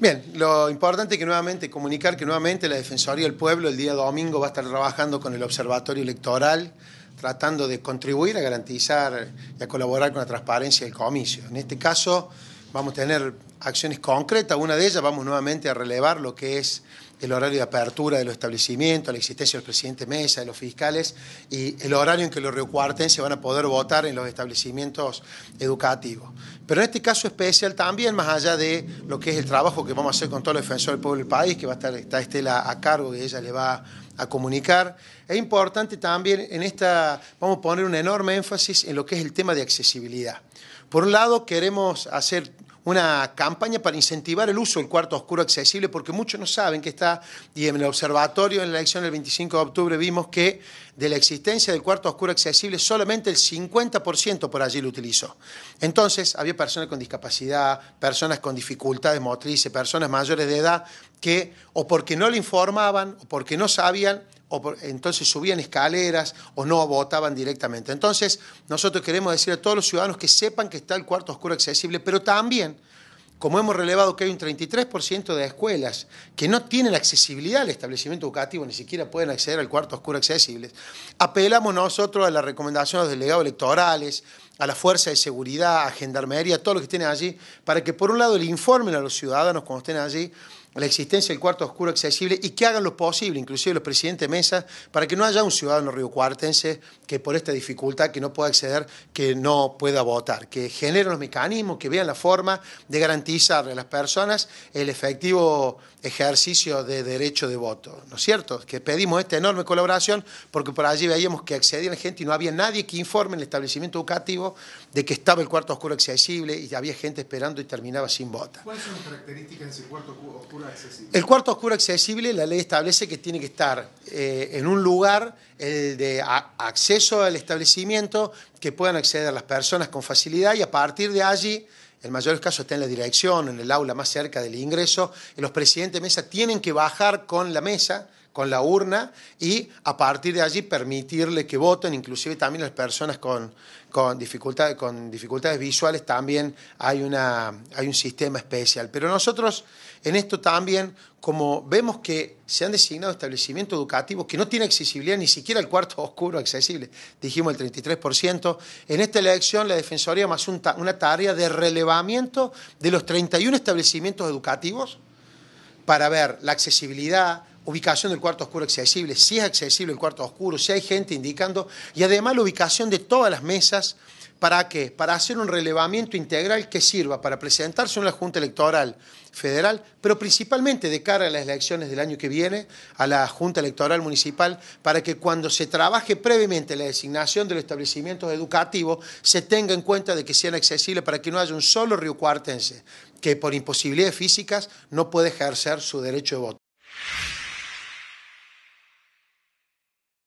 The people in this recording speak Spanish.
Bien, lo importante es que nuevamente comunicar que nuevamente la Defensoría del Pueblo el día domingo va a estar trabajando con el Observatorio Electoral tratando de contribuir a garantizar y a colaborar con la transparencia del comicio. En este caso, vamos a tener acciones concretas. Una de ellas vamos nuevamente a relevar lo que es el horario de apertura de los establecimientos, la existencia del presidente Mesa, de los fiscales y el horario en que los se van a poder votar en los establecimientos educativos. Pero en este caso especial también, más allá de lo que es el trabajo que vamos a hacer con todos los defensores del pueblo del país, que va a estar está Estela a cargo y ella le va a comunicar, es importante también en esta, vamos a poner un enorme énfasis en lo que es el tema de accesibilidad. Por un lado, queremos hacer una campaña para incentivar el uso del cuarto oscuro accesible, porque muchos no saben que está, y en el observatorio en la elección del 25 de octubre vimos que de la existencia del cuarto oscuro accesible solamente el 50% por allí lo utilizó. Entonces, había personas con discapacidad, personas con dificultades motrices, personas mayores de edad que o porque no le informaban o porque no sabían, o entonces subían escaleras o no votaban directamente. Entonces, nosotros queremos decir a todos los ciudadanos que sepan que está el cuarto oscuro accesible, pero también, como hemos relevado que hay un 33% de escuelas que no tienen accesibilidad al establecimiento educativo, ni siquiera pueden acceder al cuarto oscuro accesible, apelamos nosotros a las recomendaciones de los delegados electorales, a la fuerza de seguridad, a gendarmería, a todos los que estén allí, para que por un lado le informen a los ciudadanos cuando estén allí la existencia del cuarto oscuro accesible y que hagan lo posible, inclusive los presidentes de mesa, para que no haya un ciudadano riocuartense que por esta dificultad que no pueda acceder, que no pueda votar, que generen los mecanismos, que vean la forma de garantizarle a las personas el efectivo ejercicio de derecho de voto, ¿no es cierto? Que pedimos esta enorme colaboración porque por allí veíamos que accedía gente y no había nadie que informe en el establecimiento educativo de que estaba el cuarto oscuro accesible y había gente esperando y terminaba sin votar. ¿Cuáles son las características de ese cuarto oscuro? El cuarto oscuro accesible, la ley establece que tiene que estar eh, en un lugar de acceso al establecimiento que puedan acceder las personas con facilidad y a partir de allí, el mayor caso está en la dirección, en el aula más cerca del ingreso, y los presidentes de mesa tienen que bajar con la mesa, con la urna y a partir de allí permitirle que voten, inclusive también las personas con, con, dificultades visuales también hay, hay un sistema especial. Pero nosotros en esto también, como vemos que se han designado establecimientos educativos que no tienen accesibilidad ni siquiera el cuarto oscuro accesible, dijimos el 33%, en esta elección la Defensoría más una tarea de relevamiento de los 31 establecimientos educativos para ver la accesibilidad, ubicación del cuarto oscuro accesible, si es accesible el cuarto oscuro, si hay gente indicando, y además la ubicación de todas las mesas, ¿para qué? Para hacer un relevamiento integral que sirva para presentarse en la Junta Electoral Federal, pero principalmente de cara a las elecciones del año que viene, a la Junta Electoral Municipal, para que cuando se trabaje previamente la designación de los establecimientos educativos, se tenga en cuenta de que sean accesibles para que no haya un solo río cuartense que por imposibilidades físicas no puede ejercer su derecho de voto.